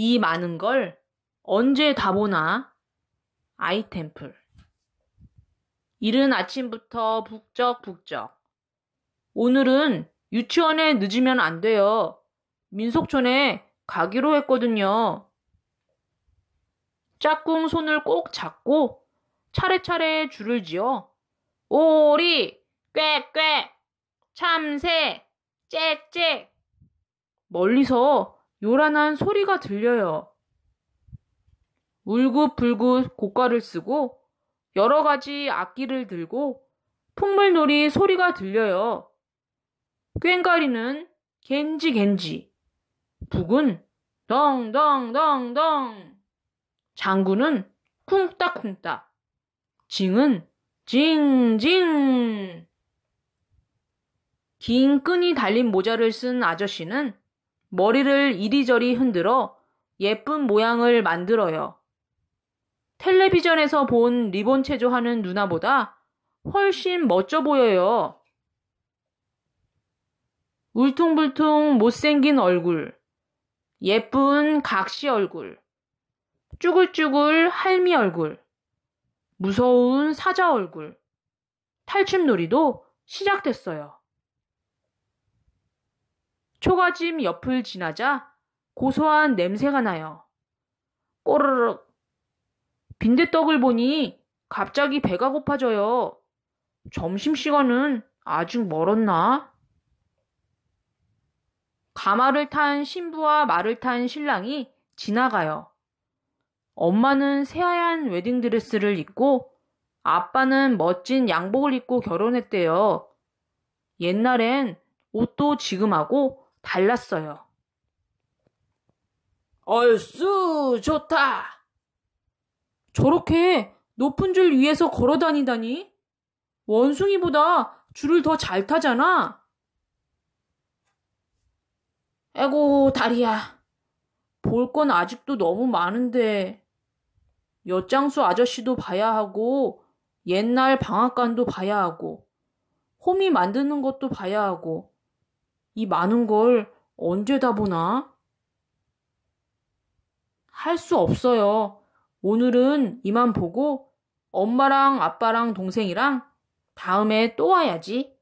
이 많은 걸 언제 다 보나? 아이템플. 이른 아침부터 북적북적. 오늘은 유치원에 늦으면 안 돼요. 민속촌에 가기로 했거든요. 짝꿍 손을 꼭 잡고 차례차례 줄을 지어 오리, 꽥꽥, 참새, 짹짹. 멀리서 요란한 소리가 들려요. 울긋불긋 고깔을 쓰고 여러 가지 악기를 들고 풍물놀이 소리가 들려요. 꽹가리는 겐지겐지, 북은 덩덩덩덩, 장군은 쿵딱쿵딱, 징은 징징. 긴 끈이 달린 모자를 쓴 아저씨는 머리를 이리저리 흔들어 예쁜 모양을 만들어요. 텔레비전에서 본 리본 체조하는 누나보다 훨씬 멋져 보여요. 울퉁불퉁 못생긴 얼굴, 예쁜 각시 얼굴, 쭈글쭈글 할미 얼굴, 무서운 사자 얼굴, 탈춤놀이도 시작됐어요. 초가짐 옆을 지나자 고소한 냄새가 나요. 꼬르륵. 빈대떡을 보니 갑자기 배가 고파져요. 점심시간은 아직 멀었나? 가마를 탄 신부와 말을 탄 신랑이 지나가요. 엄마는 새하얀 웨딩드레스를 입고 아빠는 멋진 양복을 입고 결혼했대요. 옛날엔 옷도 지금하고 달랐어요. 얼쑤 좋다. 저렇게 높은 줄 위에서 걸어 다니다니 원숭이보다 줄을 더 잘 타잖아. 에고 다리야. 볼 건 아직도 너무 많은데 엿장수 아저씨도 봐야 하고 옛날 방앗간도 봐야 하고 홈이 만드는 것도 봐야 하고 이 많은 걸 언제 다 보나? 할 수 없어요. 오늘은 이만 보고 엄마랑 아빠랑 동생이랑 다음에 또 와야지.